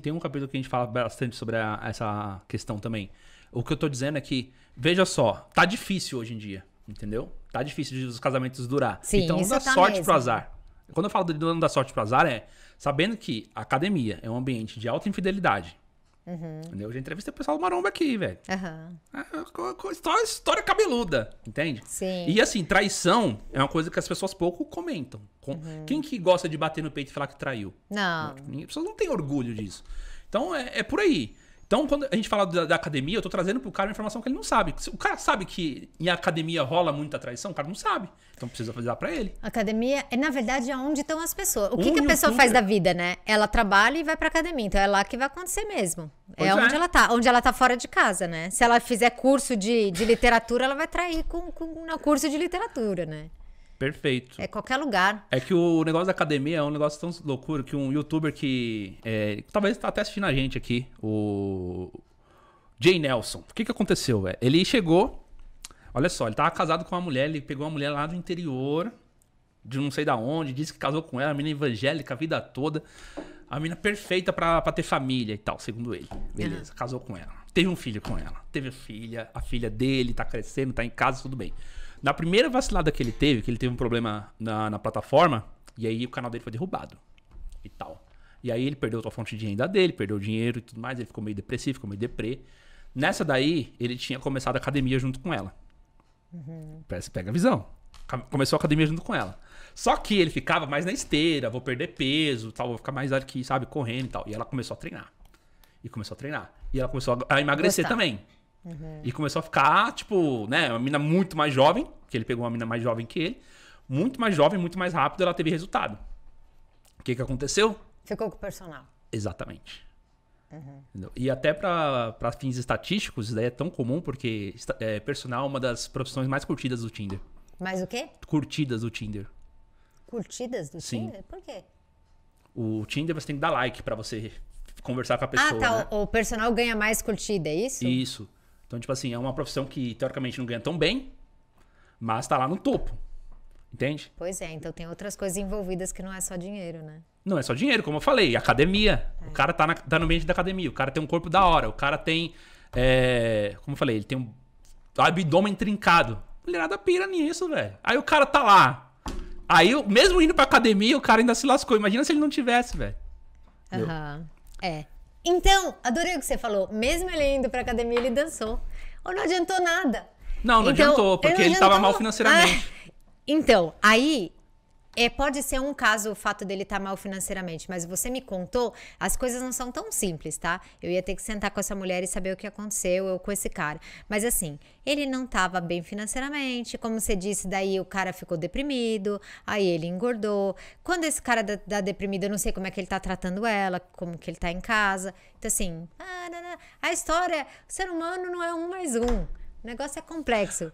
Tem um capítulo que a gente fala bastante sobre a, essa questão também. O que eu tô dizendo é que, veja só, tá difícil hoje em dia, entendeu? Tá difícil de os casamentos durar. Sim, então não dá tá sorte mesmo. pro azar. Quando eu falo de não dar sorte pro azar, é sabendo que a academia é um ambiente de alta infidelidade, Uhum. Eu já entrevistei o pessoal do Maromba aqui, velho. Uhum. É, é história, história, cabeluda, entende? Sim. E assim, traição é uma coisa que as pessoas pouco comentam. Uhum. Quem que gosta de bater no peito e falar que traiu? Não. As pessoas não têm orgulho disso. Então é, é por aí. Então, quando a gente fala da, da academia, eu tô trazendo pro cara uma informação que ele não sabe. O cara sabe que em academia rola muita traição, o cara não sabe. Então precisa fazer para ele. Academia é, na verdade, onde estão as pessoas. O que, que a pessoa faz da vida, né? Ela trabalha e vai pra academia. Então é lá que vai acontecer mesmo. É, é, onde ela tá. Onde ela tá fora de casa, né? Se ela fizer curso de, de literatura, ela vai trair com, com curso de literatura, né? Perfeito. É qualquer lugar. É que o negócio da academia é um negócio tão loucura que um youtuber que. É, talvez está até assistindo a gente aqui, o. Jay Nelson. O que que aconteceu, velho? Ele chegou. Olha só, ele tava casado com uma mulher, ele pegou uma mulher lá do interior, de não sei da onde, disse que casou com ela, a menina evangélica a vida toda. A menina perfeita para ter família e tal, segundo ele. Beleza, uhum. casou com ela. Teve um filho com ela. Teve filha, a filha dele tá crescendo, tá em casa, tudo bem. Na primeira vacilada que ele teve, que ele teve um problema na, na plataforma, e aí o canal dele foi derrubado e tal. E aí ele perdeu a fonte de renda dele, perdeu o dinheiro e tudo mais, ele ficou meio depressivo, ficou meio deprê. Nessa daí, ele tinha começado a academia junto com ela. Uhum. Parece pega a visão. Começou a academia junto com ela. Só que ele ficava mais na esteira, vou perder peso, tal, vou ficar mais aqui, sabe, correndo e tal. E ela começou a treinar. E começou a treinar. E ela começou a emagrecer Gostar. também. Uhum. E começou a ficar, tipo, né? Uma mina muito mais jovem, que ele pegou uma mina mais jovem que ele. Muito mais jovem, muito mais rápido, ela teve resultado. O que que aconteceu? Ficou com o personal. Exatamente. Uhum. E até para fins estatísticos, isso daí é tão comum porque é, personal é uma das profissões mais curtidas do Tinder. Mais o quê? Curtidas do Tinder. Curtidas do Sim. Tinder? Por quê? O Tinder você tem que dar like para você conversar com a pessoa. Ah, tá. Né? O personal ganha mais curtida, é isso? Isso. Então, tipo assim, é uma profissão que teoricamente não ganha tão bem, mas tá lá no topo. Entende? Pois é, então tem outras coisas envolvidas que não é só dinheiro, né? Não é só dinheiro, como eu falei, academia. É. O cara tá, na, tá no ambiente da academia, o cara tem um corpo da hora, o cara tem. É, como eu falei, ele tem um abdômen trincado. Mulherada pira nisso, velho. Aí o cara tá lá. Aí, mesmo indo pra academia, o cara ainda se lascou. Imagina se ele não tivesse, velho. Aham. Uhum. É. Então, adorei o que você falou. Mesmo ele indo pra academia, ele dançou. Ou não adiantou nada. Não, não então, adiantou, porque ele, ele adiantou... tava mal financeiramente. Ah, então, aí é, pode ser um caso o fato dele estar tá mal financeiramente, mas você me contou, as coisas não são tão simples, tá? Eu ia ter que sentar com essa mulher e saber o que aconteceu, eu com esse cara. Mas assim, ele não estava bem financeiramente, como você disse, daí o cara ficou deprimido, aí ele engordou. Quando esse cara dá, dá deprimido, eu não sei como é que ele tá tratando ela, como que ele tá em casa. Então assim, ah, a história, o ser humano não é um mais um. O negócio é complexo.